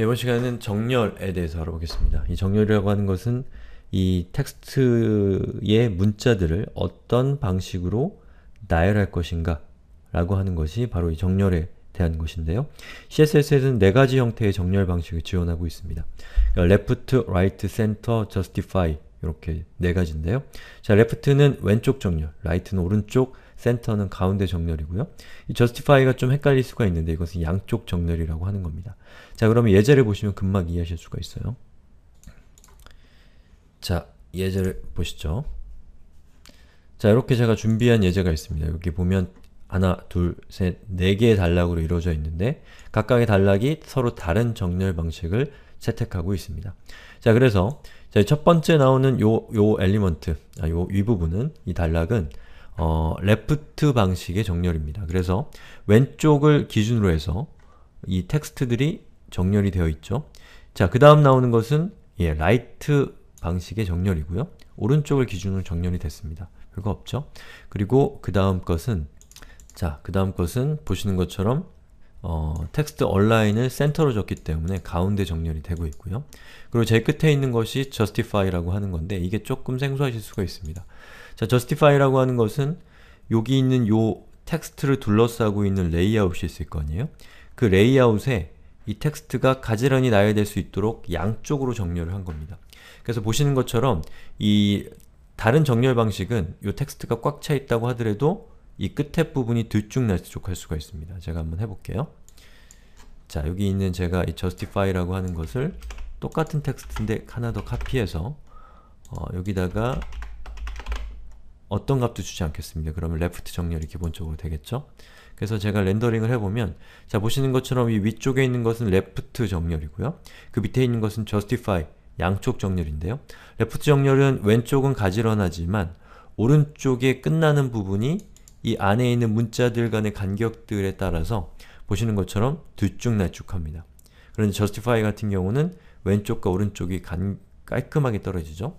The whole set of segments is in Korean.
네, 이번 시간에는 정렬에 대해서 알아보겠습니다. 이 정렬이라고 하는 것은 이 텍스트의 문자들을 어떤 방식으로 나열할 것인가 라고 하는 것이 바로 이 정렬에 대한 것인데요. CSS에서는 네 가지 형태의 정렬 방식을 지원하고 있습니다. 그러니까 left, right, center, justify 이렇게 네 가지인데요. 자, left는 왼쪽 정렬, right는 오른쪽, 센터는 가운데 정렬이고요. 이 justify가 좀 헷갈릴 수가 있는데 이것은 양쪽 정렬이라고 하는 겁니다. 자, 그러면 예제를 보시면 금방 이해하실 수가 있어요. 자, 예제를 보시죠. 자, 이렇게 제가 준비한 예제가 있습니다. 여기 보면 하나, 둘, 셋, 네 개의 단락으로 이루어져 있는데 각각의 단락이 서로 다른 정렬 방식을 채택하고 있습니다. 자, 그래서 자, 첫 번째 나오는 요, 요 엘리먼트, 아, 요 윗부분은, 이 단락은 어, 레프트 방식의 정렬입니다. 그래서 왼쪽을 기준으로 해서 이 텍스트들이 정렬이 되어 있죠. 자, 그 다음 나오는 것은 예, 라이트 방식의 정렬이고요. 오른쪽을 기준으로 정렬이 됐습니다. 별거 없죠? 그리고 그 다음 것은 자, 그 다음 것은 보시는 것처럼 어, 텍스트 얼라인을 센터로 줬기 때문에 가운데 정렬이 되고 있고요. 그리고 제일 끝에 있는 것이 justify라고 하는 건데 이게 조금 생소하실 수가 있습니다. 자, justify라고 하는 것은 여기 있는 요 텍스트를 둘러싸고 있는 레이아웃이 있을 거 아니에요? 그 레이아웃에 이 텍스트가 가지런히 나열될 수 있도록 양쪽으로 정렬을 한 겁니다. 그래서 보시는 것처럼 이 다른 정렬 방식은 이 텍스트가 꽉 차 있다고 하더라도 이 끝에 부분이 들쭉날쭉할 수가 있습니다. 제가 한번 해볼게요. 자, 여기 있는 제가 이 justify라고 하는 것을 똑같은 텍스트인데 하나 더 카피해서 어, 여기다가 어떤 값도 주지 않겠습니다. 그러면 레프트 정렬이 기본적으로 되겠죠? 그래서 제가 렌더링을 해보면 자, 보시는 것처럼 이 위쪽에 있는 것은 레프트 정렬이고요. 그 밑에 있는 것은 justify, 양쪽 정렬인데요. 레프트 정렬은 왼쪽은 가지런하지만 오른쪽에 끝나는 부분이 이 안에 있는 문자들 간의 간격들에 따라서 보시는 것처럼 들쭉날쭉합니다. 그런데 justify 같은 경우는 왼쪽과 오른쪽이 간, 깔끔하게 떨어지죠.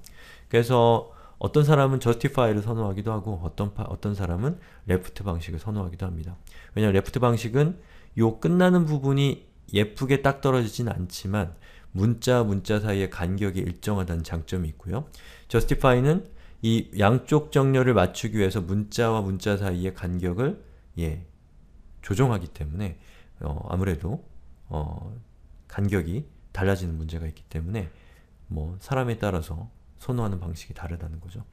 그래서 어떤 사람은 justify를 선호하기도 하고 어떤, 파, 어떤 사람은 left 방식을 선호하기도 합니다. 왜냐하면 left 방식은 요 끝나는 부분이 예쁘게 딱 떨어지진 않지만 문자 문자 사이의 간격이 일정하다는 장점이 있고요. justify는 이 양쪽 정렬을 맞추기 위해서 문자와 문자 사이의 간격을 예, 조정하기 때문에 어, 아무래도 어, 간격이 달라지는 문제가 있기 때문에 뭐 사람에 따라서 선호하는 방식이 다르다는 거죠.